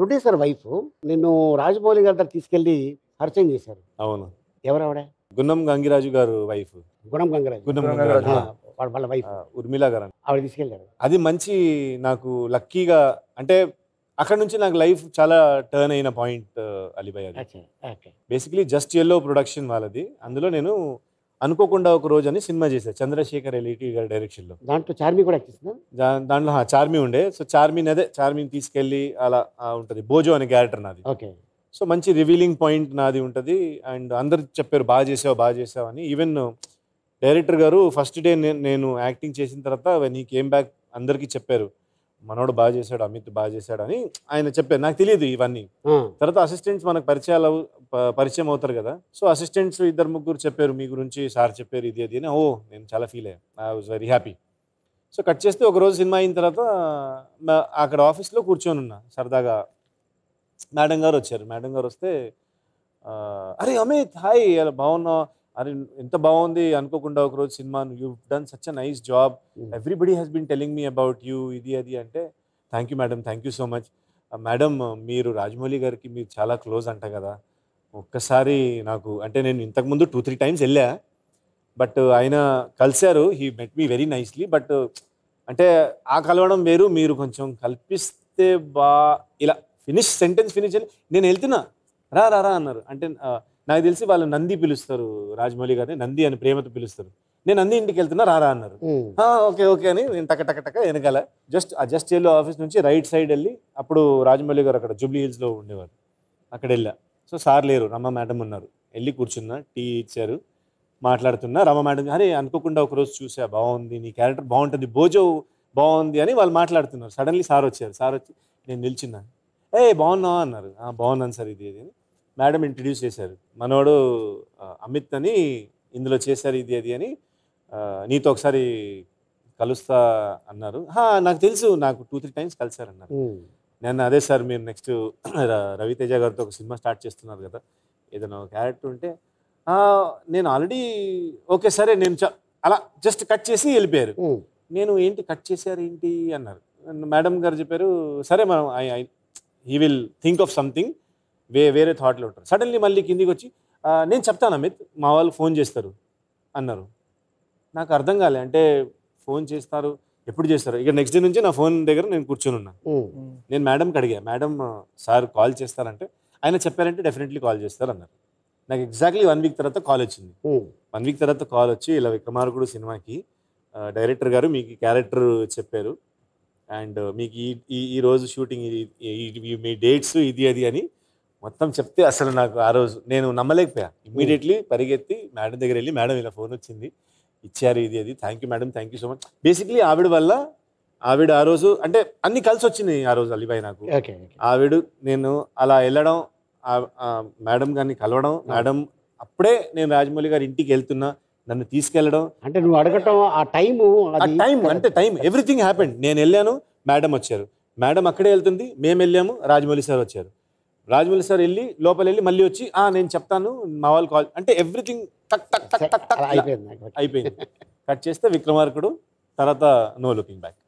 రుటీ sir wife నిన్ను రాజమౌళి గారి దగ్గర తీసుకెళ్లి పరిచయం చేశారు అవును ఎవరు ఆవిడ గున్నం గంగిరాజు గారు వైఫ్ గుణం గంగరాజు గున్నం గంగిరాజు వాళ్ళ వైఫ్ ఉర్మిళ గారు ఆవిడ తీసుకెళ్ళారు అది మంచి నాకు లక్కీగా అంటే అక్కడ నుంచి నాకు లైఫ్ చాలా టర్న్ అయిన పాయింట్ అలీబాయ్ బేసిక్లీ జస్ట్ ఎల్లో ప్రొడక్షన్ వాళ్ళది అందులో నేను అనుకోకుండా ఒక రోజు అని సినిమా చేశారు చంద్రశేఖర్ ఎలిటి గారి డైరెక్షన్లో దాంట్లో చార్మి కూడా దాంట్లో చార్మి ఉండే సో చార్మిని అదే చార్మిని తీసుకెళ్ళి అలా ఉంటుంది భోజో అనే క్యారెక్టర్ నాది ఓకే సో మంచి రివీలింగ్ పాయింట్ నాది ఉంటుంది అండ్ అందరు చెప్పారు బాగా చేసావు బాగా చేసావు అని ఈవెన్ డైరెక్టర్ గారు ఫస్ట్ డే నేను యాక్టింగ్ చేసిన తర్వాత నీకు ఏం బ్యాక్ అందరికీ చెప్పారు మనోడు బాగా చేశాడు అమిత్ బాగా చేశాడు అని ఆయన చెప్పారు నాకు తెలియదు ఇవన్నీ తర్వాత అసిస్టెంట్స్ మనకు పరిచయాలు పరిచయం అవుతారు కదా సో అసిస్టెంట్స్ ఇద్దరు ముగ్గురు చెప్పారు మీ గురించి సార్ చెప్పారు ఇది అది అని ఓ నేను చాలా ఫీల్ అయ్యా I was very happy so cut చేస్తే ఒకరోజు సినిమా అయిన తర్వాత అక్కడ ఆఫీస్లో కూర్చొని ఉన్నా సరదాగా మేడం గారు వచ్చారు మేడం గారు వస్తే అరే అమిత్ హాయ్ బాగున్నావు అని ఎంత బాగుంది అనుకోకుండా ఒకరోజు సినిమా you done such a nice job everybody has been telling me about you ఇది అది అంటే thank you madam thank you so much madam మీరు రాజమౌళి గారికి మీరు చాలా క్లోజ్ అంట కదా ఒక్కసారి నాకు అంటే నేను ఇంతకుముందు టూ త్రీ టైమ్స్ వెళ్ళా బట్ ఆయన కలిశారు he met me very nicely but అంటే ఆ కలవడం వేరు మీరు కొంచెం కల్పిస్తే బా ఇలా ఫినిష్ సెంటెన్స్ ఫినిష్ నేను వెళ్తున్నా రా రా రా అన్నారు అంటే నాకు తెలిసి వాళ్ళు నంది పిలుస్తారు రాజమౌళి గారిని నంది అని ప్రేమతో పిలుస్తారు నేను నంది ఇంటికి వెళ్తున్నా రారా అన్నారు ఓకే ఓకే అని నేను టక టక టక వెనకాల జస్ట్ ఆ జస్ట్ ఎల్లో ఆఫీస్ నుంచి రైట్ సైడ్ వెళ్ళి అప్పుడు రాజమౌళి గారు అక్కడ జూబ్లీ హిల్స్లో ఉండేవారు అక్కడ వెళ్ళా సో సార్ లేరు రమ్మ మేడం ఉన్నారు వెళ్ళి కూర్చున్నా టీ ఇచ్చారు మాట్లాడుతున్నా రమ్మ మేడం అరే అనుకోకుండా ఒకరోజు చూసా బాగుంది నీ క్యారెక్టర్ బాగుంటుంది భోజో బాగుంది అని వాళ్ళు మాట్లాడుతున్నారు సడన్లీ సార్ వచ్చారు సార్ వచ్చి నేను నిల్చున్నాను ఏ బాగున్నావా అన్నారు బాగున్నాను సార్ ఇది ఇది మేడం ఇంట్రడ్యూస్ చేశారు మనోడు అమిత్ అని ఇందులో చేశారు ఇది అది అని నీతో ఒకసారి కలుస్తా అన్నారు నాకు తెలుసు నాకు టూ త్రీ టైమ్స్ కలిసారన్నారు నేను అదే సార్ మీరు నెక్స్ట్ రవితేజ గారితో ఒక సినిమా స్టార్ట్ చేస్తున్నారు కదా ఏదైనా క్యారెక్టర్ ఉంటే నేను ఆల్రెడీ ఓకే సరే నేను అలా జస్ట్ కట్ చేసి వెళ్ళిపోయారు నేను ఏంటి కట్ చేశారు ఏంటి అన్నారు మేడం గారు చెప్పారు సరే మనం I he will think of something వే వేరే థాట్లో ఉంటారు సడన్లీ మళ్ళీ కిందికి వచ్చి నేను చెప్తాను అమిత్ మా వాళ్ళు ఫోన్ చేస్తారు అన్నారు నాకు అర్థం కాలే అంటే ఫోన్ చేస్తారు ఎప్పుడు చేస్తారు ఇక నెక్స్ట్ డే నుంచి నా ఫోన్ దగ్గర నేను కూర్చొని ఉన్నా నేను మేడంకి అడిగా మేడం సార్ కాల్ చేస్తారంటే ఆయన చెప్పారంటే డెఫినెట్లీ కాల్ చేస్తారు అన్నారు నాకు ఎగ్జాక్ట్లీ వన్ వీక్ తర్వాత కాల్ వచ్చింది వన్ వీక్ తర్వాత కాల్ వచ్చి ఇలా విక్రమార్కుడు సినిమాకి డైరెక్టర్ గారు మీకు క్యారెక్టర్ చెప్పారు అండ్ మీకు ఈ ఈ రోజు షూటింగ్ ఇది మీ డేట్స్ ఇది అది అని మొత్తం చెప్తే అసలు నాకు ఆ రోజు నేను నమ్మలేకపోయా ఇమ్మీడియట్లీ hmm. పరిగెత్తి మేడం దగ్గర వెళ్ళి మేడం ఇలా ఫోన్ వచ్చింది ఇచ్చారు ఇది అది thank you madam thank you so much basically ఆవిడ వల్ల ఆవిడ ఆ రోజు అంటే అన్ని కలిసి వచ్చినాయి ఆ రోజు అలీబాయ్ నాకు ఆవిడ నేను అలా వెళ్ళడం మేడం గారిని కలవడం hmm. మేడం అప్పుడే నేను రాజమౌళి గారి ఇంటికి వెళ్తున్నా నన్ను తీసుకెళ్ళడం అంటే నువ్వు అడగటం ఆ టైం టైం అంటే టైం ఎవ్రీథింగ్ హ్యాపెండ్ నేను వెళ్ళాను మేడం వచ్చారు మేడం అక్కడే వెళ్తుంది మేము వెళ్ళాము రాజమౌళి సార్ వచ్చారు రాజమౌళి సార్ వెళ్ళి లోపల వెళ్ళి మళ్ళీ వచ్చి ఆ నేను చెప్తాను మా వాళ్ళు కాల్ అంటే ఎవ్రీథింగ్ టక్ టక్ టక్ టక్ టక్ అయిపోయింది కట్ చేస్తే విక్రమార్కుడు తర్వాత నో లుకింగ్ బ్యాక్